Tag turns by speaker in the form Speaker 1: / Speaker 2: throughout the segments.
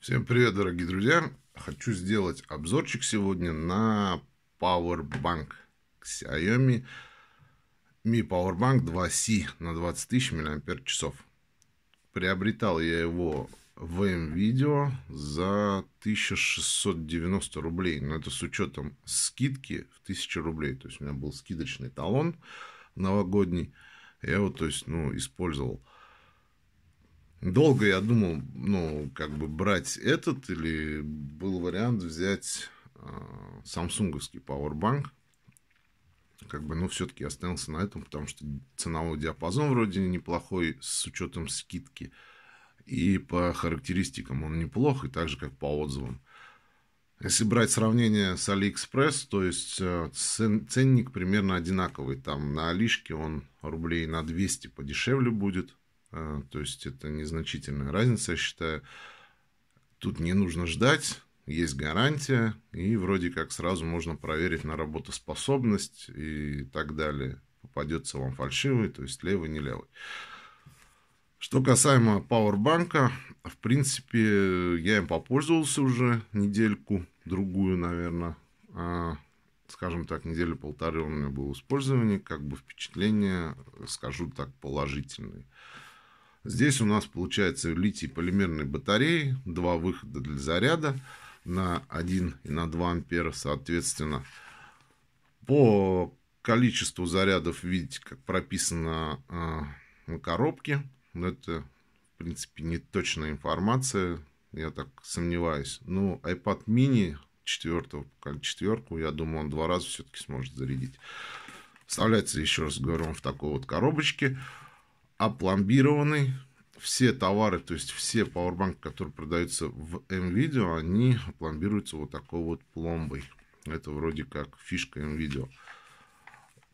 Speaker 1: Всем привет, дорогие друзья! Хочу сделать обзорчик сегодня на Powerbank Xiaomi Mi Powerbank 2C на 20 тысяч миллиампер часов. Приобретал я его в М-видео за 1690 рублей, но это с учетом скидки в 1000 рублей, то есть у меня был скидочный талон новогодний, я его, то есть, ну, использовал. Долго я думал, ну, как бы брать этот, или был вариант взять а, самсунговский пауэрбанк. Как бы, ну, все-таки остановился на этом, потому что ценовой диапазон вроде неплохой с учетом скидки. И по характеристикам он неплох, и так же, как по отзывам. Если брать сравнение с AliExpress, то есть а, цен, ценник примерно одинаковый. Там на Алишке он рублей на 200 подешевле будет – Э, то есть это незначительная разница, я считаю. Тут не нужно ждать, есть гарантия, и вроде как сразу можно проверить на работоспособность и так далее. Попадется вам фальшивый, то есть левый, не левый. Что касаемо пауэрбанка, в принципе, я им попользовался уже недельку, другую, наверное. А, скажем так, неделю полторы у меня было использование, как бы впечатление, скажу так, положительное. Здесь у нас получается литий полимерной батареи, два выхода для заряда на 1 и на 2 ампера соответственно. По количеству зарядов видите, как прописано э, на коробке. Но это, в принципе, не точная информация, я так сомневаюсь. Ну, iPad mini 4 четверку, я думаю, он два раза все-таки сможет зарядить. Вставляется, еще раз говорю, он в такой вот коробочке опломбированы. Все товары, то есть все пауэрбанки, которые продаются в м они пломбируются вот такой вот пломбой. Это вроде как фишка м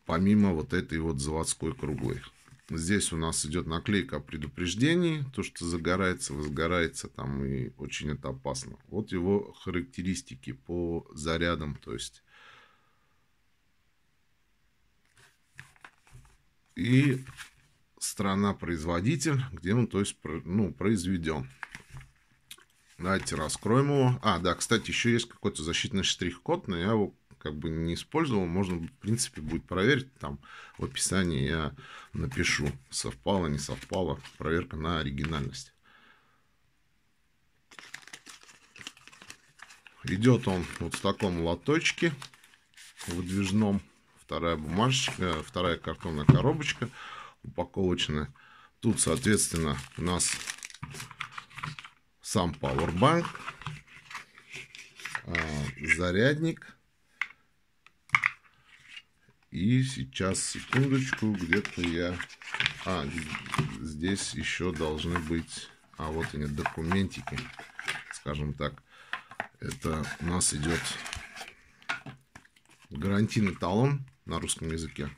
Speaker 1: Помимо вот этой вот заводской круглой. Здесь у нас идет наклейка предупреждений, То, что загорается, возгорается там и очень это опасно. Вот его характеристики по зарядам. То есть и страна-производитель, где он то есть, ну, произведен. Давайте раскроем его. А, да, кстати, еще есть какой-то защитный штрих-код, но я его как бы не использовал. Можно, в принципе, будет проверить. Там в описании я напишу, совпало, не совпало. Проверка на оригинальность. Идет он вот в таком лоточке выдвижном. Вторая бумажечка, э, вторая картонная коробочка упаковочная. Тут, соответственно, у нас сам Powerbank, а, зарядник. И сейчас, секундочку, где-то я... А, здесь еще должны быть... А, вот они, документики, скажем так. Это у нас идет гарантийный талон на русском языке.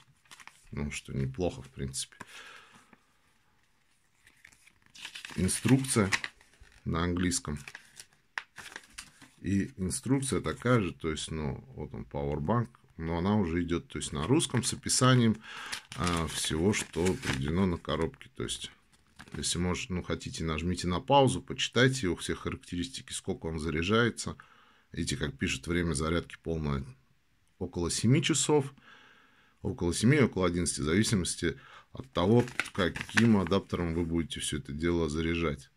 Speaker 1: Ну, что неплохо, в принципе. Инструкция на английском. И инструкция такая же, то есть, ну, вот он, Powerbank, но она уже идет, то есть, на русском с описанием а, всего, что приведено на коробке. То есть, если можете, ну, хотите, нажмите на паузу, почитайте его все характеристики, сколько он заряжается. Видите, как пишет время зарядки полное около 7 часов около 7, около 11, в зависимости от того, каким адаптером вы будете все это дело заряжать.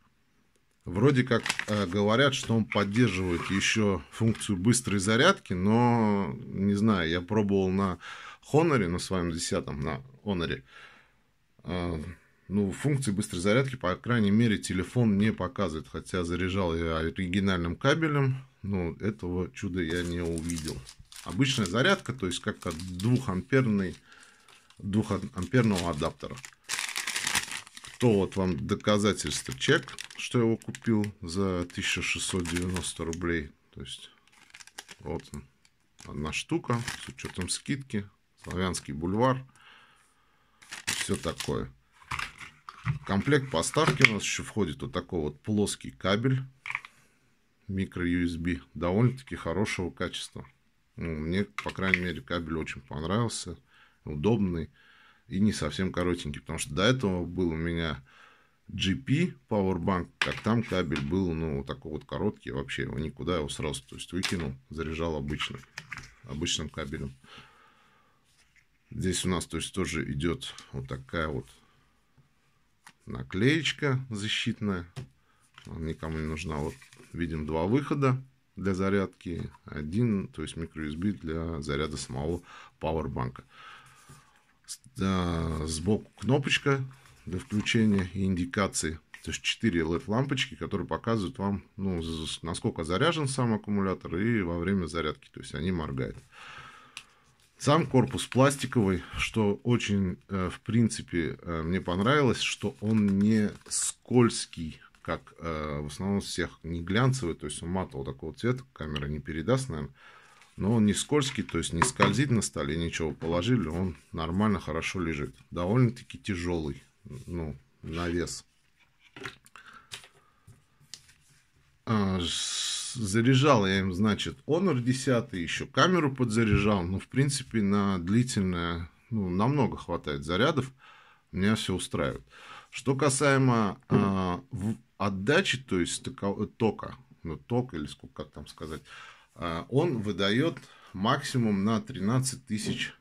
Speaker 1: Вроде как э, говорят, что он поддерживает еще функцию быстрой зарядки, но не знаю, я пробовал на Honor, на своем 10, на Honor. Э, ну, функции быстрой зарядки, по крайней мере, телефон не показывает, хотя заряжал я оригинальным кабелем, но этого чуда я не увидел обычная зарядка, то есть как от 2-амперный, амперного адаптера. То вот вам доказательство чек, что я его купил за 1690 рублей. То есть вот он, одна штука с учетом скидки. Славянский бульвар. Все такое. комплект поставки у нас еще входит вот такой вот плоский кабель микро-USB довольно-таки хорошего качества. Ну, мне, по крайней мере, кабель очень понравился, удобный и не совсем коротенький, потому что до этого был у меня GP Powerbank, как там кабель был, ну, вот такой вот короткий вообще, его никуда его сразу, то есть выкинул, заряжал обычным, обычным кабелем. Здесь у нас, то есть, тоже идет вот такая вот наклеечка защитная, Она никому не нужна. Вот видим два выхода для зарядки, один, то есть microUSB для заряда самого пауэрбанка. Сбоку кнопочка для включения и индикации. То есть 4 LED-лампочки, которые показывают вам, ну, насколько заряжен сам аккумулятор и во время зарядки. То есть они моргают. Сам корпус пластиковый, что очень, э, в принципе, э, мне понравилось, что он не скользкий как э, в основном всех не глянцевый, то есть он матового такого цвета, камера не передаст, наверное. Но он не скользкий, то есть не скользит на столе, ничего положили, он нормально, хорошо лежит. Довольно-таки тяжелый, ну, на вес. А, заряжал я им, значит, Honor 10, еще камеру подзаряжал, но, в принципе, на длительное, ну, намного хватает зарядов, меня все устраивает. Что касаемо э, отдачи, то есть тока, ну, ток или сколько как там сказать, э, он выдает максимум на 13 тысяч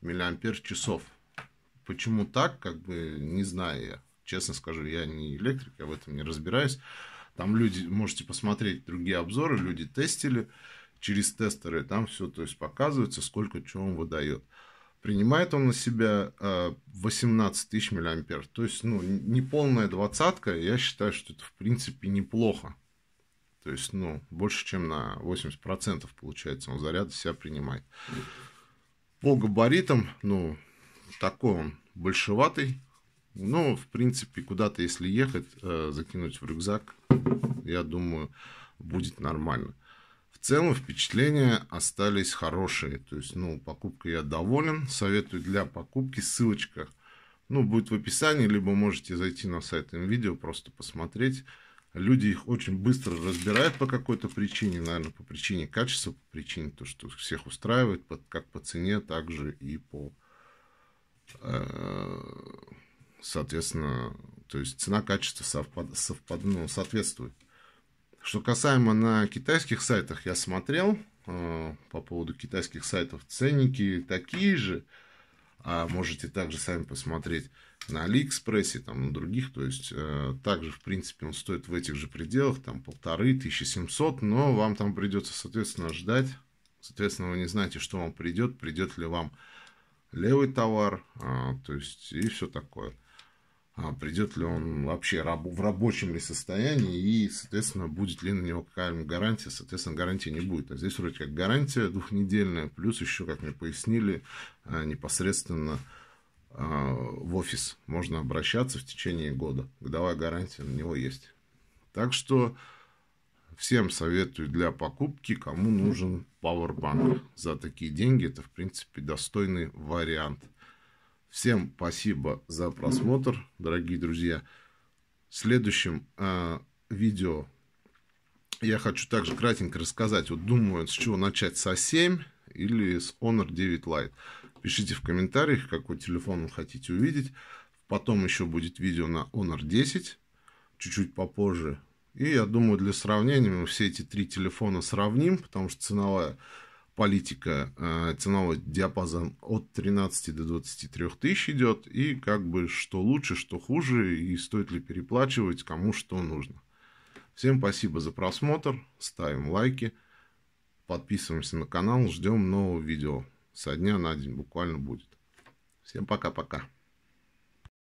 Speaker 1: миллиампер часов. Почему так, как бы не знаю я. Честно скажу, я не электрик, я в этом не разбираюсь. Там люди, можете посмотреть другие обзоры, люди тестили через тестеры, там все, то есть показывается, сколько чего он выдает принимает он на себя 18 а, тысяч миллиампер. То есть, ну, не полная двадцатка, я считаю, что это, в принципе, неплохо. То есть, ну, больше, чем на 80% получается он заряд себя принимает. По габаритам, ну, такой он большеватый. Но, ну, в принципе, куда-то, если ехать, э, закинуть в рюкзак, я думаю, будет нормально. В целом впечатления остались хорошие. То есть, ну, покупка я доволен. Советую для покупки. Ссылочка, ну, будет в описании, либо можете зайти на сайт видео просто посмотреть. Люди их очень быстро разбирают по какой-то причине, наверное, по причине качества, по причине то, что всех устраивает, как по цене, так же и по, э, соответственно, то есть цена, качество совпад, совпад, ну, соответствует. Что касаемо на китайских сайтах, я смотрел э, по поводу китайских сайтов, ценники такие же, а можете также сами посмотреть на Алиэкспрессе, там, на других, то есть, э, также, в принципе, он стоит в этих же пределах, там, полторы, тысячи семьсот. но вам там придется, соответственно, ждать, соответственно, вы не знаете, что вам придет, придет ли вам левый товар, э, то есть, и все такое. А, придет ли он вообще в рабочем ли состоянии и, соответственно, будет ли на него какая-нибудь гарантия, соответственно, гарантии не будет. А здесь вроде как гарантия двухнедельная, плюс еще, как мне пояснили, а, непосредственно а, в офис можно обращаться в течение года. Годовая гарантия на него есть. Так что всем советую для покупки, кому нужен Powerbank. За такие деньги это, в принципе, достойный вариант – Всем спасибо за просмотр, дорогие друзья. В следующем э, а, видео я хочу также кратенько рассказать. Вот думаю, с чего начать, со 7 или с Honor 9 Lite. Пишите в комментариях, какой телефон вы хотите увидеть. Потом еще будет видео на Honor 10, чуть-чуть попозже. И я думаю, для сравнения мы все эти три телефона сравним, потому что ценовая политика. Э, ценовой диапазон от 13 до 23 тысяч идет. И как бы что лучше, что хуже, и стоит ли переплачивать, кому что нужно. Всем спасибо за просмотр. Ставим лайки. Подписываемся на канал. Ждем нового видео. Со дня на день буквально будет. Всем пока-пока.